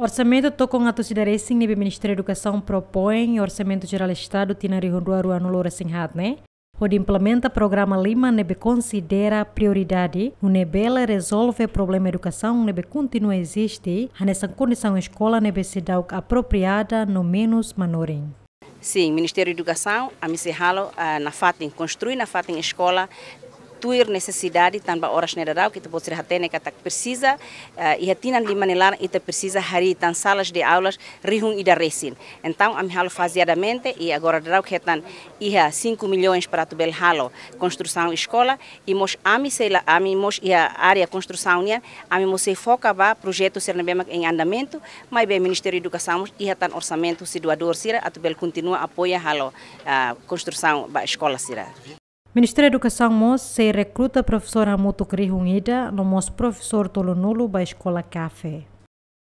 Orçamento com a consideração sim, o Ministério da Educação propõe o Orçamento Geral do Estado tinari runduaru anulora singhat, né? Onde implementa programa Lima, nebe considera prioridade, o nebela resolve o problema educação, nebe continua a existir, a nessa condição escola nebe se dá apropriada no menos manorim. Sim, Ministério da Educação, a Missihalo, ah, na FATEM, construir na FATEM escola, tuir necessidade tanpa orang nedarau kita pode hatene katak precisa uh, eh, ihatinan lima nelar ita precisa hari tan salas de aulas rihun ida resin então am halo faseadamente e agora darau ketan iha 5 milhões para tu bel halo construção escola e mos ami sei lá ami mos iha área construção nia ami mos se foca ba projeto ser bem em andamento mas bem Ministério da Educação iha tan orçamento se doador sira atu bel continua apoia halo uh, construção ba escola sira Ministério da Educação MOS se recruta a professora Mutu Unida no MOS professor Tolonulo da Escola Café.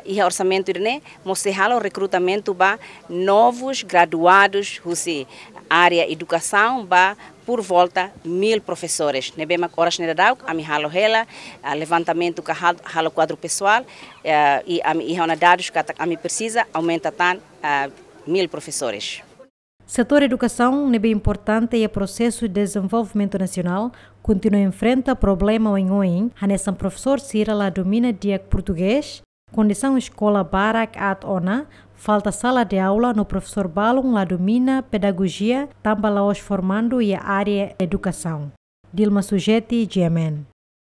E é orçamento irne, o recrutamento de novos graduados husi área educação ba por volta mil professores. Nebema horas nera a ami halo hela, levantamento ka halo quadro pessoal eh, e a ihona dados que ami precisa aumenta tan eh, mil professores. Setor educação é bem importante e o é processo de desenvolvimento nacional continua a enfrentar problema em Oim. A nessa professor Cira lá domina dia português, condição escola barak at ona, falta sala de aula no professor Balum lá domina pedagogia, também lá os formando e a área educação. Dilma Sujeti, GMN.